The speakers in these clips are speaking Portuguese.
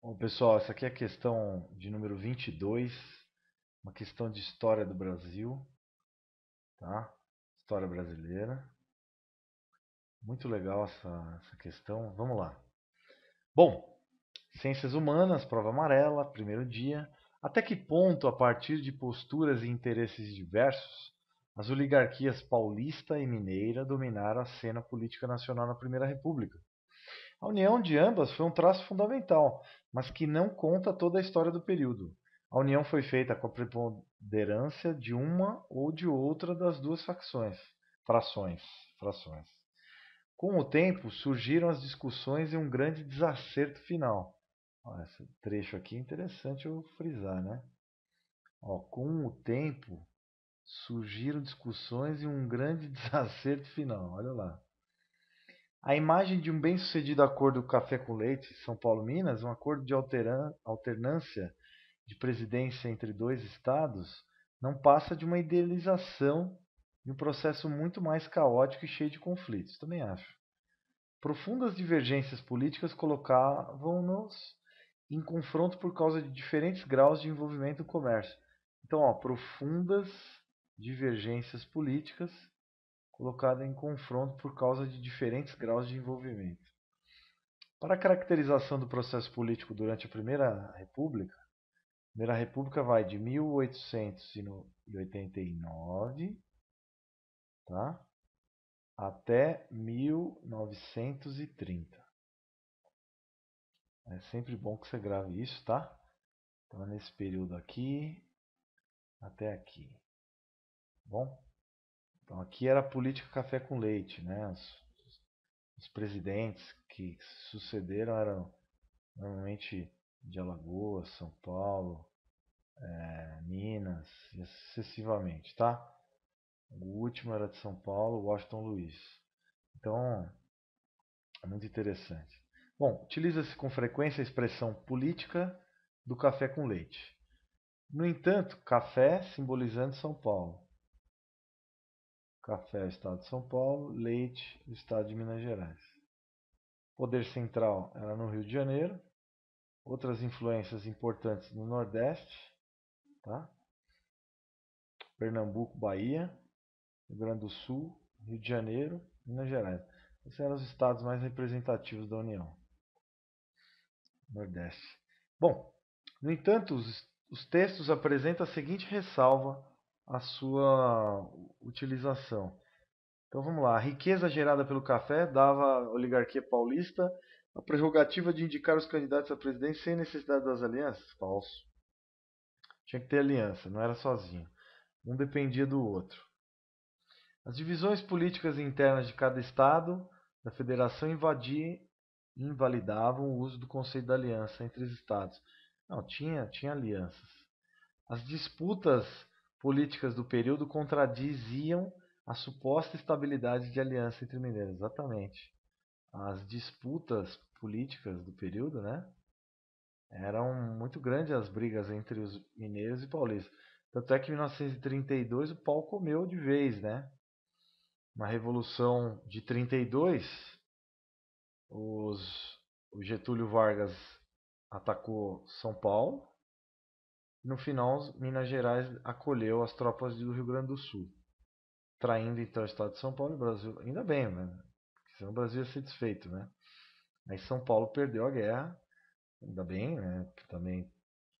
Bom, pessoal, essa aqui é a questão de número 22, uma questão de história do Brasil, tá? História brasileira. Muito legal essa, essa questão, vamos lá. Bom, ciências humanas, prova amarela, primeiro dia. Até que ponto, a partir de posturas e interesses diversos, as oligarquias paulista e mineira dominaram a cena política nacional na Primeira República? A união de ambas foi um traço fundamental, mas que não conta toda a história do período. A união foi feita com a preponderância de uma ou de outra das duas facções, frações, frações. Com o tempo, surgiram as discussões e um grande desacerto final. Olha, esse trecho aqui é interessante eu frisar, né? Ó, com o tempo, surgiram discussões e um grande desacerto final. Olha lá. A imagem de um bem-sucedido acordo café com leite, São Paulo, Minas, um acordo de alternância de presidência entre dois estados, não passa de uma idealização de um processo muito mais caótico e cheio de conflitos, também acho. Profundas divergências políticas colocavam-nos em confronto por causa de diferentes graus de envolvimento no comércio. Então, ó, profundas divergências políticas colocada em confronto por causa de diferentes graus de envolvimento. Para a caracterização do processo político durante a Primeira República, a Primeira República vai de 1889 tá? até 1930. É sempre bom que você grave isso, tá? Então, é nesse período aqui até aqui. Tá bom? Então aqui era a política café com leite, né? Os, os presidentes que sucederam eram normalmente de Alagoas, São Paulo, é, Minas e sucessivamente, tá? O último era de São Paulo, Washington Luiz. Então, é muito interessante. Bom, utiliza-se com frequência a expressão política do café com leite. No entanto, café simbolizando São Paulo Café, Estado de São Paulo. Leite, Estado de Minas Gerais. Poder central era no Rio de Janeiro. Outras influências importantes no Nordeste. Tá? Pernambuco, Bahia. Rio Grande do Sul, Rio de Janeiro, Minas Gerais. Esses eram os estados mais representativos da União. Nordeste. Bom, no entanto, os, os textos apresentam a seguinte ressalva a sua utilização. Então vamos lá. A riqueza gerada pelo café dava à oligarquia paulista a prerrogativa de indicar os candidatos à presidência sem necessidade das alianças? Falso. Tinha que ter aliança, não era sozinho. Um dependia do outro. As divisões políticas internas de cada Estado da Federação invadiam, invalidavam o uso do conceito da aliança entre os Estados. Não, tinha, tinha alianças. As disputas políticas do período contradiziam a suposta estabilidade de aliança entre mineiros. Exatamente. As disputas políticas do período, né? Eram muito grandes as brigas entre os mineiros e paulistas. Tanto é que em 1932 o pau comeu de vez, né? Na Revolução de 32, os, o Getúlio Vargas atacou São Paulo no final, Minas Gerais acolheu as tropas do Rio Grande do Sul, traindo então o estado de São Paulo e o Brasil. Ainda bem, né? senão o Brasil ia ser desfeito, né? Aí São Paulo perdeu a guerra, ainda bem, né? Que também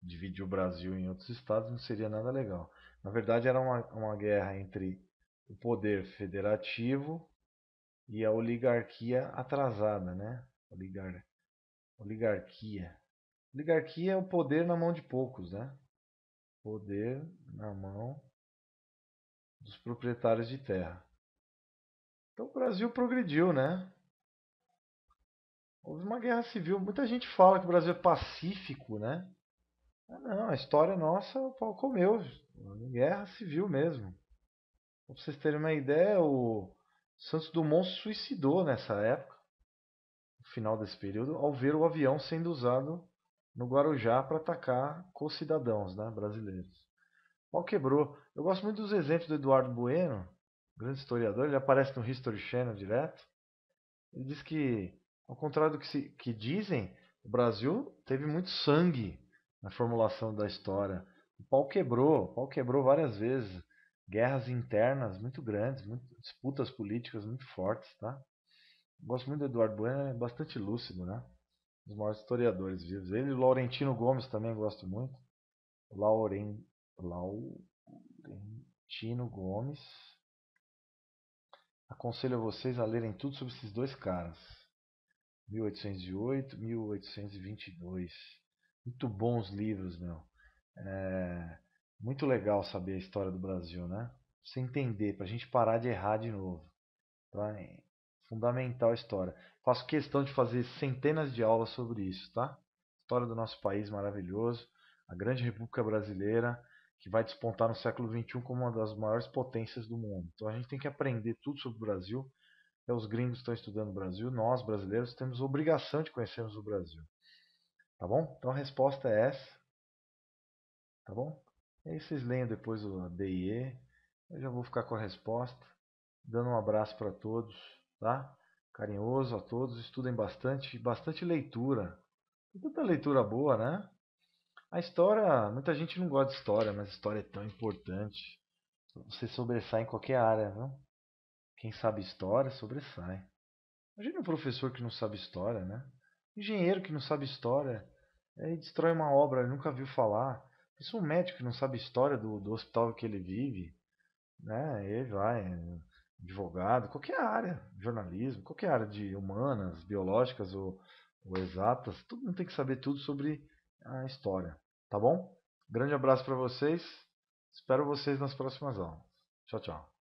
dividiu o Brasil em outros estados não seria nada legal. Na verdade, era uma, uma guerra entre o poder federativo e a oligarquia atrasada, né? Oligar, oligarquia. Oligarquia é o poder na mão de poucos, né? poder na mão dos proprietários de terra. Então o Brasil progrediu, né? Houve uma guerra civil. Muita gente fala que o Brasil é pacífico, né? não, a história nossa o pau comeu. Guerra civil mesmo. Pra vocês terem uma ideia, o Santos Dumont se suicidou nessa época, no final desse período, ao ver o avião sendo usado no Guarujá para atacar com cidadãos né, brasileiros. O pau quebrou. Eu gosto muito dos exemplos do Eduardo Bueno, grande historiador, ele aparece no History Channel direto. Ele diz que, ao contrário do que, se, que dizem, o Brasil teve muito sangue na formulação da história. O pau quebrou, o pau quebrou várias vezes. Guerras internas muito grandes, muito, disputas políticas muito fortes, tá? Eu gosto muito do Eduardo Bueno, é bastante lúcido, né? dos maiores historiadores vivos. Ele e Laurentino Gomes também gosto muito. Lauren, Laurentino Gomes. Aconselho a vocês a lerem tudo sobre esses dois caras. 1808, 1822. Muito bons livros, meu. É, muito legal saber a história do Brasil, né? Pra você entender, para a gente parar de errar de novo. Tá? Fundamental a história. Faço questão de fazer centenas de aulas sobre isso, tá? História do nosso país maravilhoso, a grande República Brasileira, que vai despontar no século XXI como uma das maiores potências do mundo. Então a gente tem que aprender tudo sobre o Brasil. É os gringos estão estudando o Brasil, nós brasileiros temos obrigação de conhecermos o Brasil. Tá bom? Então a resposta é essa. Tá bom? E aí vocês leem depois o DIE. Eu já vou ficar com a resposta. Dando um abraço para todos tá? Carinhoso a todos, estudem bastante, bastante leitura. Tem tanta leitura boa, né? A história, muita gente não gosta de história, mas história é tão importante. Você sobressai em qualquer área, viu? Quem sabe história, sobressai. Imagina um professor que não sabe história, né? Engenheiro que não sabe história, aí destrói uma obra, ele nunca viu falar. Isso é um médico que não sabe história do, do hospital que ele vive, né? Ele vai, advogado, qualquer área, jornalismo, qualquer área de humanas, biológicas ou, ou exatas, todo mundo tem que saber tudo sobre a história, tá bom? Grande abraço para vocês, espero vocês nas próximas aulas. Tchau, tchau.